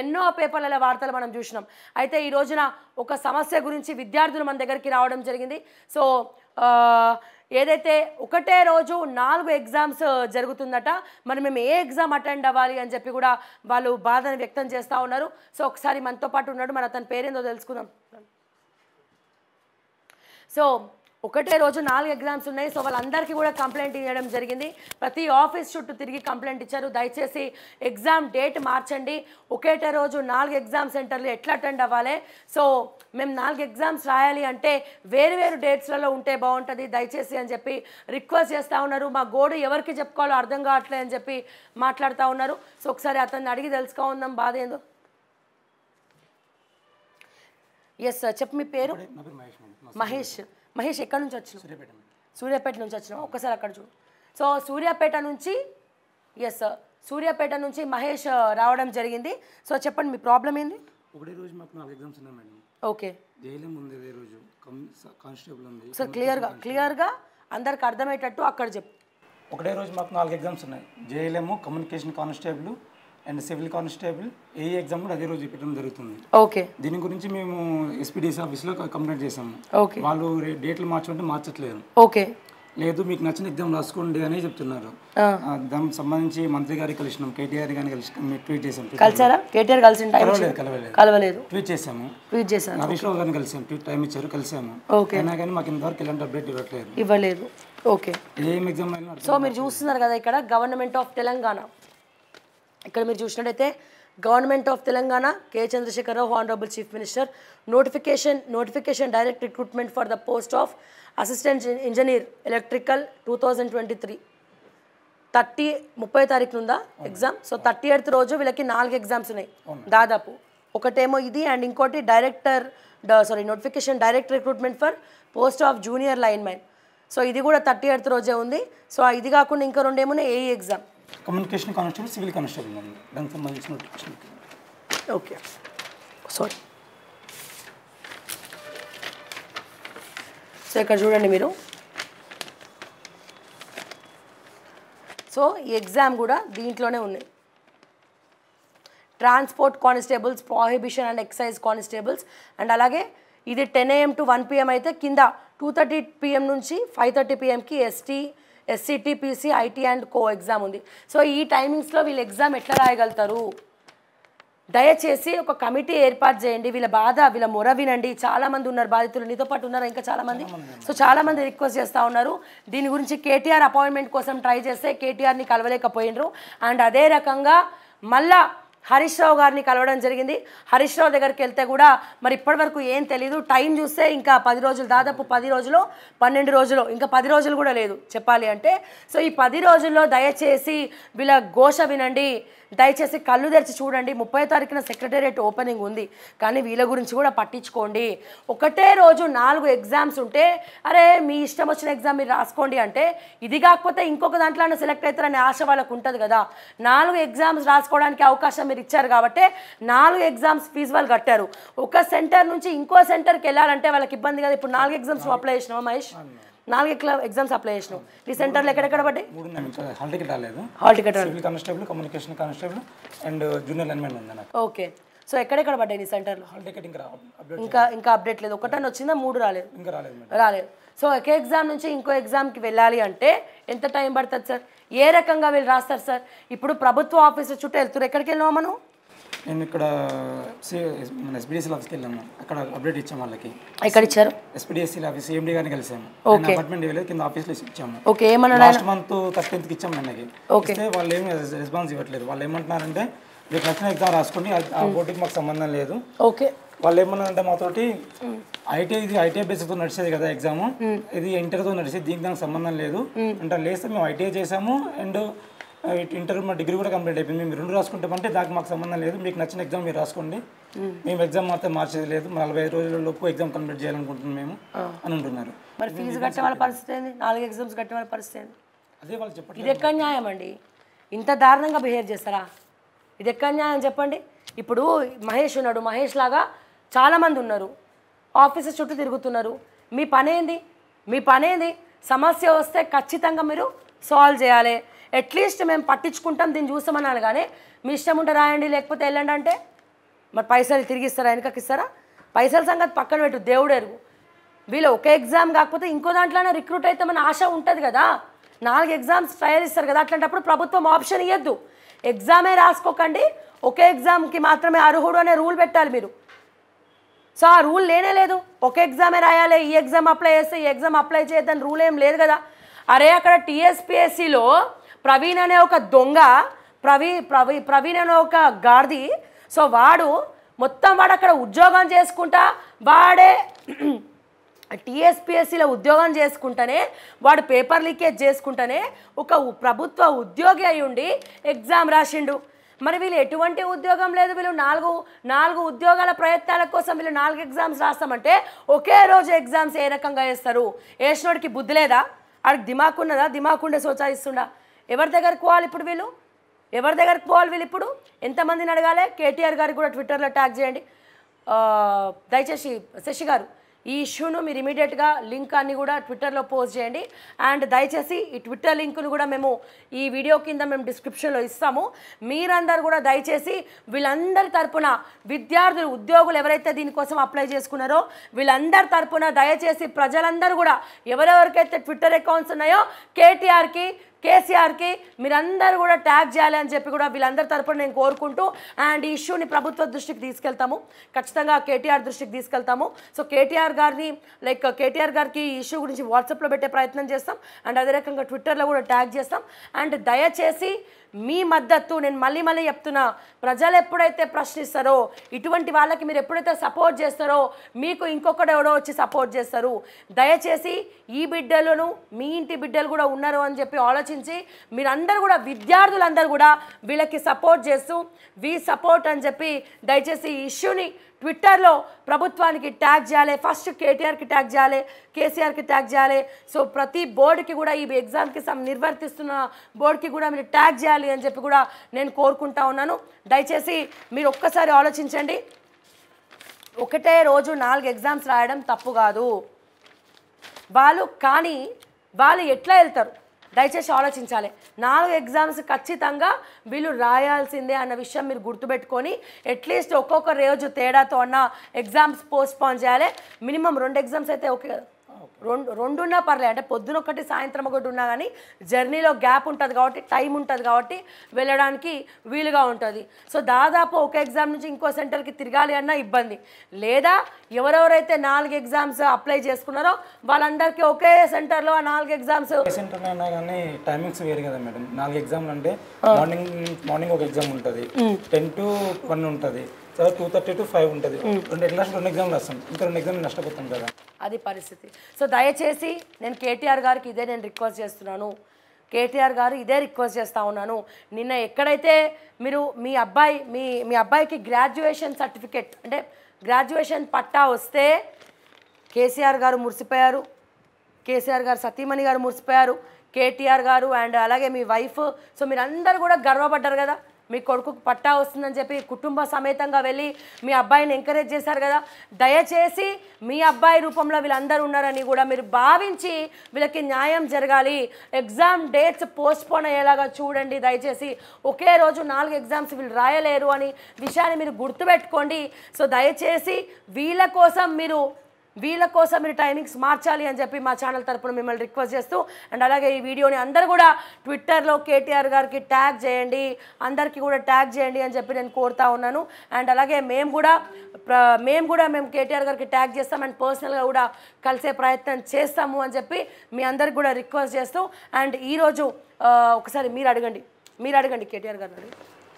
ఎన్నో పేపర్లలో వార్తలు మనం చూసినాం అయితే ఈ రోజున ఒక సమస్య గురించి విద్యార్థులు మన దగ్గరికి రావడం జరిగింది సో ఏదైతే ఒకటే రోజు నాలుగు ఎగ్జామ్స్ జరుగుతుందట మరి మేము ఏ ఎగ్జామ్ అటెండ్ అవ్వాలి అని చెప్పి కూడా వాళ్ళు బాధను వ్యక్తం చేస్తూ ఉన్నారు సో ఒకసారి మనతో పాటు ఉన్నాడు మరి అతని పేరేందో తెలుసుకుందాం సో ఒకటే రోజు నాలుగు ఎగ్జామ్స్ ఉన్నాయి సో వాళ్ళందరికీ కూడా కంప్లైంట్ ఇవ్వడం జరిగింది ప్రతి ఆఫీస్ చుట్టూ తిరిగి కంప్లైంట్ ఇచ్చారు దయచేసి ఎగ్జామ్ డేట్ మార్చండి ఒకటే రోజు నాలుగు ఎగ్జామ్ సెంటర్లు ఎట్లా అటెండ్ అవ్వాలి సో మేము నాలుగు ఎగ్జామ్స్ రాయాలి అంటే వేరు వేరు డేట్స్లలో ఉంటే బాగుంటుంది దయచేసి అని చెప్పి రిక్వెస్ట్ చేస్తూ ఉన్నారు మా గోడు ఎవరికి చెప్పుకోవాలో అర్థం కావట్లేదు అని చెప్పి మాట్లాడుతూ ఉన్నారు సో ఒకసారి అతన్ని అడిగి తెలుసుకోవడం బాధ ఏందో ఎస్ చెప్పు మీ పేరు మహేష్ మహేష్ ఎక్కడి నుంచి వచ్చిన సూర్యాపేట సూర్యాపేట నుంచి వచ్చిన ఒక్కసారి అక్కడ చూడు సో సూర్యాపేట నుంచి ఎస్ సార్ సూర్యాపేట నుంచి మహేష్ uh, రావడం జరిగింది సో చెప్పండి మీ ప్రాబ్లం ఏంది ఒకటే రోజు మాకు నాలుగు ఎగ్జామ్స్ ఉన్నాయి మేడం ఓకే జైలం ఉంది అదే రోజు కానిస్టేబుల్ ఉంది సార్ క్లియర్గా క్లియర్గా అందరికి అర్థమయ్యేటట్టు అక్కడ చెప్పు ఒకటే రోజు మాకు నాలుగు ఎగ్జామ్స్ ఉన్నాయి JLM communication constable and civil constable ఏ ఎగ్జామ్ కూడా అదే రోజు పెట్టడం జరుగుతుంది ఓకే దీని గురించి మేము ఎస్పీడీసీ ఆఫీస్లో కంప్లైంట్ చేసాము ఓకే వాళ్ళు డేట్లు మార్చుకుంటే మార్చట్లేదు ఓకే లేదు మీకు నచ్చిన ఎగ్జామ్ రాసుకోండి అని చెప్తున్నారు దానికి సంబంధించి మంత్రి గారికి కలిసినాం కేటీఆర్ గారిని కలిసినాం ట్వీట్ చేసాం కలిసారా కేటీఆర్ కలిసి కలవలేదు కలవలేదు కలవలేదు ట్వీట్ చేసాము ట్వీట్ చేసాము హరీష్ రావు గారిని కలిసాం ట్వీట్ టైం ఇచ్చారు కలిసాము ఓకే అయినా కానీ మాకు ఇంతవరకు ఎలాంటి అప్డేట్ ఇవ్వట్లేదు ఇవ్వలేదు ఓకే ఏం ఎగ్జామ్ సో మీరు చూస్తున్నారు కదా ఇక్కడ గవర్నమెంట్ ఆఫ్ తెలంగాణ ఇక్కడ మీరు చూసినట్టయితే government of Telangana K Chandrasekhar Rao honourable chief minister notification notification direct recruitment for the post of assistant engineer electrical two thousand twenty three thirty ముప్పై తారీఖు నుందా ఎగ్జామ్ సో థర్టీ ఎయిత్ రోజు వీళ్ళకి నాలుగు ఎగ్జామ్స్ ఉన్నాయి దాదాపు ఒకటేమో ఇది అండ్ ఇంకోటి director sorry notification direct recruitment for post of junior line man so ఇది కూడా థర్టీ ఎయిత్ రోజే ఉంది సో ఇది కాకుండా ఇంకా రెండేమో AE exam communication constable civil constable madam దానికి సంబంధించిన నోటిఫికేషన్ ఓకే సారీ సో ఇక్కడ చూడండి మీరు సో ఈ ఎగ్జామ్ కూడా దీంట్లోనే ఉన్నాయి transport constables prohibition and excise constables and అలాగే ఇది ten AM to one PM అయితే కింద టూ థర్టీ పిఎం నుంచి ఫైవ్ థర్టీ పిఎంకి ఎస్టీ ఎస్సిటిపిసి ఐటీ అండ్ కో ఎగ్జామ్ ఉంది సో ఈ టైమింగ్స్లో వీళ్ళు ఎగ్జామ్ ఎట్లా రాయగలుగుతారు దయచేసి ఒక కమిటీ ఏర్పాటు చేయండి వీళ్ళ బాధ వీళ్ళ మొర వినండి చాలామంది ఉన్నారు బాధితులు నీతో పాటు ఉన్నారు ఇంకా చాలామంది సో చాలామంది రిక్వెస్ట్ చేస్తూ ఉన్నారు దీని గురించి కేటీఆర్ అపాయింట్మెంట్ కోసం ట్రై చేస్తే కేటీఆర్ని కలవలేకపోయినరు అండ్ అదే రకంగా మళ్ళా హరీష్ రావు గారిని కలవడం జరిగింది హరీష్ రావు దగ్గరికి వెళ్తే కూడా మరి ఇప్పటి వరకు ఏం తెలియదు టైం చూస్తే ఇంకా పది రోజులు దాదాపు పది రోజులు పన్నెండు రోజులు ఇంకా పది రోజులు కూడా లేదు చెప్పాలి అంటే సో ఈ పది రోజుల్లో దయచేసి వీళ్ళ ఘోష వినండి దయచేసి కళ్ళు తెరిచి చూడండి ముప్పై తారీఖున సెక్రటేరియట్ ఓపెనింగ్ ఉంది కానీ వీళ్ళ గురించి కూడా పట్టించుకోండి ఒకటే రోజు నాలుగు ఎగ్జామ్స్ ఉంటే అరే మీ ఇష్టం వచ్చిన ఎగ్జామ్ మీరు రాసుకోండి అంటే ఇది కాకపోతే ఇంకొక దాంట్లో సెలెక్ట్ అవుతారనే ఆశ వాళ్ళకు ఉంటుంది కదా నాలుగు ఎగ్జామ్స్ రాసుకోవడానికి అవకాశం మీరు ఇచ్చారు కాబట్టి నాలుగు ఎగ్జామ్స్ ఫీజు వాళ్ళు కట్టారు ఒక సెంటర్ నుంచి ఇంకో సెంటర్కి వెళ్ళాలంటే వాళ్ళకి ఇబ్బంది కదా ఇప్పుడు నాలుగు ఎగ్జామ్స్ అప్లై చేసినావా మహేష్ నాలుగు ఎగ్జామ్స్ అప్లై చేసినావు ఈ సెంటర్లో ఎక్కడెక్కడ పడ్డాయి మూడు హాల్ టికెట్ రాలేదు hall ticket constable communication constable and junior ఉంది ఓకే సో ఎక్కడెక్కడ పడ్డాయి నీ సెంటర్లో హాల్ టికెట్ ఇంకా ఇంకా ఇంకా అప్డేట్ లేదు ఒకటని వచ్చిందా మూడు రాలేదు ఇంకా రాలేదు రాలేదు సో ఒకే ఎగ్జామ్ నుంచి ఇంకో ఎగ్జామ్కి వెళ్ళాలి అంటే ఎంత టైం పడుతుంది సార్ ఏ రకంగా వీళ్ళు రాస్తారు సార్ ఇప్పుడు ప్రభుత్వ ఆఫీసు చుట్టూ వెళ్తున్నారు ఎక్కడికి వెళ్ళాము మనం నేను ఇక్కడ మన ఎస్పీడీసీల ఆఫీస్కి వెళ్ళాము అక్కడ అప్డేట్ ఇచ్చాము వాళ్ళకి ఎక్కడ ఇచ్చారు ఎస్పీడీసీల ఆఫీస్ ఏఎండీ గారిని కలిసాము ఓకే అపార్ట్మెంట్ వెళ్ళి కింద లో ఇచ్చాము ఓకే ఏమన్నా లాస్ట్ మంత్ థర్టీన్త్కి ఇచ్చాము నిన్నకి ఓకే వాళ్ళు ఏమి రెస్పాన్స్ ఇవ్వట్లేదు వాళ్ళు ఏమంటున్నారంటే మీరు నచ్చిన ఎగ్జామ్ రాసుకోండి ఆ బోర్డుకి మాకు సంబంధం లేదు ఓకే వాళ్ళు ఏమన్నారంటే మాతోటి ఐటీ ఇది ఐటీఐ తో నడిచేది కదా ఎగ్జామ్ ఇది ఇంటర్తో నడిచేది దీనికి దానికి సంబంధం లేదు అంటే లేస్తే మేము ఐటీఐ చేసాము అండ్ ఇంటర్ మా డిగ్రీ కూడా కంప్లీట్ అయిపోయింది మేము రెండు రాసుకుంటామంటే దానికి మాకు సంబంధం లేదు మీకు నచ్చిన ఎగ్జామ్ మీరు రాసుకోండి మేము ఎగ్జామ్ మాత్రం మార్చేది లేదు నలభై రోజుల లోపు ఎగ్జామ్ కంప్లీట్ చేయాలనుకుంటున్నాం మేము అని అంటున్నారు మరి ఫీజు కట్టే వాళ్ళ పరిస్థితి నాలుగు ఎగ్జామ్స్ కట్టే వాళ్ళ పరిస్థితి అదే వాళ్ళు చెప్పండి ఇది ఎక్కడ న్యాయం అండి ఇంత దారుణంగా బిహేవ్ చేస్తారా ఇది ఎక్కడ న్యాయం చెప్పండి ఇప్పుడు మహేష్ ఉన్నాడు మహేష్ లాగా చాలామంది ఉన్నారు ఆఫీసెస్ చుట్టూ తిరుగుతున్నారు మీ పనేంది మీ పనేంది సమస్య వస్తే ఖచ్చితంగా మీరు సాల్వ్ చేయాలి అట్లీస్ట్ మేము పట్టించుకుంటాం దీన్ని చూస్తామన్నాను కానీ మీ ఇష్టం ఉంటే రాయండి లేకపోతే వెళ్ళండి అంటే మరి పైసలు తిరిగి ఇస్తారా వెనకకి ఇస్తారా పైసల సంగతి పక్కన పెట్టు దేవుడు ఎరుగు వీళ్ళు ఒక ఎగ్జామ్ కాకపోతే ఇంకో దాంట్లోనే రిక్రూట్ అవుతామని ఆశ ఉంటుంది కదా నాలుగు ఎగ్జామ్స్ ట్రయల్ ఇస్తారు కదా అట్లాంటప్పుడు ప్రభుత్వం ఆప్షన్ ఇవ్వద్దు ఎగ్జామే రాసుకోకండి ఒకే ఎగ్జామ్కి మాత్రమే అర్హుడు అనే రూల్ పెట్టాలి మీరు సో ఆ రూల్ లేనే లేదు ఒక ఎగ్జామే రాయాలి ఈ ఎగ్జామ్ అప్లై చేస్తే ఈ ఎగ్జామ్ అప్లై చేయొద్దని రూల్ ఏం లేదు కదా అరే అక్కడ టీఎస్పిఎస్సిలో ప్రవీణ్ అనే ఒక దొంగ ప్రవీ ప్రవీ ప్రవీణ్ అనే ఒక గాడిది సో వాడు మొత్తం వాడు అక్కడ ఉద్యోగం చేసుకుంటా వాడే టీఎస్పిఎస్సిలో ఉద్యోగం చేసుకుంటేనే వాడు పేపర్ లీకేజ్ చేసుకుంటేనే ఒక ప్రభుత్వ ఉద్యోగి అయి ఉండి ఎగ్జామ్ రాసిండు మరి వీళ్ళు ఎటువంటి ఉద్యోగం లేదు వీళ్ళు నాలుగు నాలుగు ఉద్యోగాల ప్రయత్నాల కోసం వీళ్ళు నాలుగు ఎగ్జామ్స్ రాస్తామంటే ఒకే రోజు ఎగ్జామ్స్ ఏ రకంగా వేస్తారు వేసినోడికి బుద్ధి లేదా ఆడికి దిమాకున్నదా దిమాకుండే సోచాయిస్తుండా ఎవరి దగ్గరకు పోవాలి ఇప్పుడు వీళ్ళు ఎవరి దగ్గరకు పోవాలి వీళ్ళు ఇప్పుడు ఎంతమందిని అడగాలి కేటీఆర్ గారికి కూడా ట్విట్టర్లో ట్యాగ్ చేయండి దయచేసి శశి గారు ఈ ఇష్యూను మీరు ఇమీడియట్గా లింక్ అన్ని కూడా ట్విట్టర్లో పోస్ట్ చేయండి అండ్ దయచేసి ఈ ట్విట్టర్ లింకును కూడా మేము ఈ వీడియో కింద మేము డిస్క్రిప్షన్లో ఇస్తాము మీరందరూ కూడా దయచేసి వీళ్ళందరి తరపున విద్యార్థులు ఉద్యోగులు ఎవరైతే దీనికోసం అప్లై చేసుకున్నారో వీళ్ళందరి తరపున దయచేసి ప్రజలందరూ కూడా ఎవరెవరికైతే ట్విట్టర్ అకౌంట్స్ ఉన్నాయో కేటీఆర్కి కేసీఆర్కి మీరందరూ కూడా ట్యాగ్ చేయాలి అని చెప్పి కూడా వీళ్ళందరి తరపున నేను కోరుకుంటూ అండ్ ఈ ఇష్యూని ప్రభుత్వ దృష్టికి తీసుకెళ్తాము ఖచ్చితంగా కేటీఆర్ దృష్టికి తీసుకెళ్తాము సో కేటీఆర్ గారిని లైక్ కేటీఆర్ గారికి ఈ ఇష్యూ గురించి వాట్సాప్లో పెట్టే ప్రయత్నం చేస్తాం అండ్ అదే రకంగా ట్విట్టర్లో కూడా ట్యాగ్ చేస్తాం అండ్ దయచేసి మీ మద్దతు నేను మళ్ళీ మళ్ళీ చెప్తున్నా ప్రజలు ఎప్పుడైతే ప్రశ్నిస్తారో ఇటువంటి వాళ్ళకి మీరు ఎప్పుడైతే సపోర్ట్ చేస్తారో మీకు ఎవడో వచ్చి సపోర్ట్ చేస్తారు దయచేసి ఈ బిడ్డలను మీ ఇంటి బిడ్డలు కూడా ఉన్నారు అని చెప్పి ఆలోచించి మీరందరూ కూడా విద్యార్థులందరూ కూడా వీళ్ళకి సపోర్ట్ చేస్తూ వీ సపోర్ట్ అని చెప్పి దయచేసి ఈ ఇష్యూని ట్విట్టర్లో ప్రభుత్వానికి ట్యాగ్ చేయాలి ఫస్ట్ కేటీఆర్కి ట్యాగ్ చేయాలి కేసీఆర్కి ట్యాగ్ చేయాలి సో ప్రతి బోర్డుకి కూడా ఈ ఎగ్జామ్కి నిర్వర్తిస్తున్న బోర్డుకి కూడా మీరు ట్యాగ్ చేయాలి అని చెప్పి కూడా నేను కోరుకుంటా ఉన్నాను దయచేసి మీరు ఒక్కసారి ఆలోచించండి ఒకటే రోజు నాలుగు ఎగ్జామ్స్ రాయడం తప్పు కాదు వాళ్ళు కానీ వాళ్ళు ఎట్లా వెళ్తారు దయచేసి ఆలోచించాలి నాలుగు ఎగ్జామ్స్ ఖచ్చితంగా వీళ్ళు రాయాల్సిందే అన్న విషయం మీరు గుర్తుపెట్టుకొని అట్లీస్ట్ ఒక్కొక్క రోజు తేడాతో అన్న ఎగ్జామ్స్ పోస్ట్పోన్ చేయాలి మినిమం రెండు ఎగ్జామ్స్ అయితే ఓకే కదా రెండు రెండున్నా పర్లేదు అంటే పొద్దున ఒకటి సాయంత్రం ఒకటి ఉన్నా కానీ జర్నీలో గ్యాప్ ఉంటుంది కాబట్టి టైం ఉంటుంది కాబట్టి వెళ్ళడానికి వీలుగా ఉంటుంది సో దాదాపు ఒక ఎగ్జామ్ నుంచి ఇంకో సెంటర్కి తిరగాలి అన్న ఇబ్బంది లేదా ఎవరెవరైతే నాలుగు ఎగ్జామ్స్ అప్లై చేసుకున్నారో వాళ్ళందరికీ ఒకే సెంటర్లో ఆ నాలుగు ఎగ్జామ్స్ కానీ టైమింగ్స్ వేరు కదా మేడం నాలుగు ఎగ్జామ్లు అంటే మార్నింగ్ మార్నింగ్ ఒక ఎగ్జామ్ ఉంటుంది టెన్ టు వన్ ఉంటుంది టూ థర్టీ టు ఫైవ్ ఉంటుంది రెండు రెండు ఇంకా రెండు నష్టపోతాం కదా అది పరిస్థితి సో దయచేసి నేను కేటీఆర్ గారికి ఇదే నేను రిక్వెస్ట్ చేస్తున్నాను కేటీఆర్ గారు ఇదే రిక్వెస్ట్ చేస్తూ ఉన్నాను నిన్న ఎక్కడైతే మీరు మీ అబ్బాయి మీ మీ అబ్బాయికి గ్రాడ్యుయేషన్ సర్టిఫికేట్ అంటే గ్రాడ్యుయేషన్ పట్టా వస్తే కేసీఆర్ గారు మురిసిపోయారు కేసీఆర్ గారు సతీమణి గారు మురిసిపోయారు కేటీఆర్ గారు అండ్ అలాగే మీ వైఫ్ సో అందరు కూడా గర్వపడ్డారు కదా మీ కొడుకుకు పట్టా వస్తుందని చెప్పి కుటుంబ సమేతంగా వెళ్ళి మీ అబ్బాయిని ఎంకరేజ్ చేశారు కదా దయచేసి మీ అబ్బాయి రూపంలో వీళ్ళందరూ ఉన్నారని కూడా మీరు భావించి వీళ్ళకి న్యాయం జరగాలి ఎగ్జామ్ డేట్స్ పోస్ట్పోన్ అయ్యేలాగా చూడండి దయచేసి ఒకే రోజు నాలుగు ఎగ్జామ్స్ వీళ్ళు రాయలేరు అని విషయాన్ని మీరు గుర్తుపెట్టుకోండి సో దయచేసి వీళ్ళ కోసం మీరు వీళ్ళ కోసం మీరు టైమింగ్స్ మార్చాలి అని చెప్పి మా ఛానల్ తరపున మిమ్మల్ని రిక్వెస్ట్ చేస్తూ అండ్ అలాగే ఈ వీడియోని అందరు కూడా ట్విట్టర్లో కేటీఆర్ గారికి ట్యాగ్ చేయండి అందరికీ కూడా ట్యాగ్ చేయండి అని చెప్పి నేను కోరుతా ఉన్నాను అండ్ అలాగే మేము కూడా మేము కూడా మేము కేటీఆర్ గారికి ట్యాగ్ చేస్తాం అండ్ పర్సనల్గా కూడా కలిసే ప్రయత్నం చేస్తాము అని చెప్పి మీ అందరికి కూడా రిక్వెస్ట్ చేస్తూ అండ్ ఈరోజు ఒకసారి మీరు అడగండి మీరు అడగండి కేటీఆర్ గారు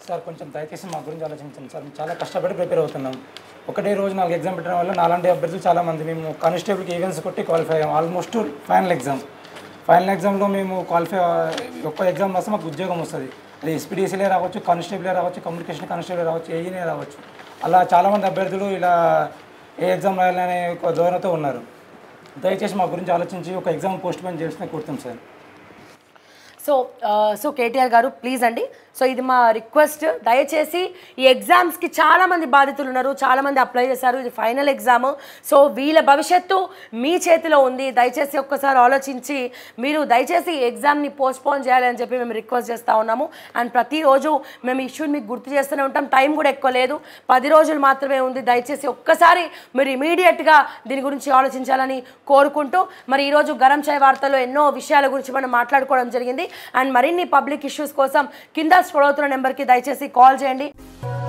సార్ కొంచెం దయచేసి మా గురించి ఆలోచించండి సార్ చాలా కష్టపడి ప్రిపేర్ అవుతున్నాం ఒకటే రోజు నాలుగు ఎగ్జామ్ పెట్టడం వల్ల నాలాంటి అభ్యర్థులు చాలామంది మేము కానిస్టేబుల్కి ఈవెంట్స్ కొట్టి క్వాలిఫై అయ్యాం ఆల్మోస్ట్ ఫైనల్ ఎగ్జామ్ ఫైనల్ ఎగ్జామ్లో మేము క్వాలిఫై ఒక్క ఎగ్జామ్ రాస్తే మాకు ఉద్యోగం వస్తుంది అది ఎస్పీడీసీలే రావచ్చు కానిస్టేబులే రావచ్చు కమ్యూనికేషన్ కానిస్టేబుల్ రావచ్చు ఏఈనే e రావచ్చు అలా చాలామంది అభ్యర్థులు ఇలా ఏ ఎగ్జామ్ రాయాలనే ఒక ధోరణితో ఉన్నారు దయచేసి మా గురించి ఆలోచించి ఒక ఎగ్జామ్ పోస్ట్ పోన్ చేసిన కోరుతాం సార్ సో సో కేటీఆర్ గారు ప్లీజ్ అండి సో ఇది మా రిక్వెస్ట్ దయచేసి ఈ ఎగ్జామ్స్కి చాలామంది బాధితులు ఉన్నారు చాలామంది అప్లై చేశారు ఇది ఫైనల్ ఎగ్జామ్ సో వీళ్ళ భవిష్యత్తు మీ చేతిలో ఉంది దయచేసి ఒక్కసారి ఆలోచించి మీరు దయచేసి ఈ ఎగ్జామ్ని పోస్ట్పోన్ చేయాలని చెప్పి మేము రిక్వెస్ట్ చేస్తూ ఉన్నాము అండ్ ప్రతిరోజు మేము ఇష్యూని మీకు గుర్తు చేస్తూనే ఉంటాం టైం కూడా ఎక్కువ లేదు పది రోజులు మాత్రమే ఉంది దయచేసి ఒక్కసారి మీరు ఇమీడియట్గా దీని గురించి ఆలోచించాలని కోరుకుంటూ మరి ఈరోజు గరం చాయ్ వార్తలో ఎన్నో విషయాల గురించి మనం మాట్లాడుకోవడం జరిగింది అండ్ మరిన్ని పబ్లిక్ ఇష్యూస్ కోసం కింద స్క్రీన్ నెంబర్ కి దయచేసి కాల్ చేయండి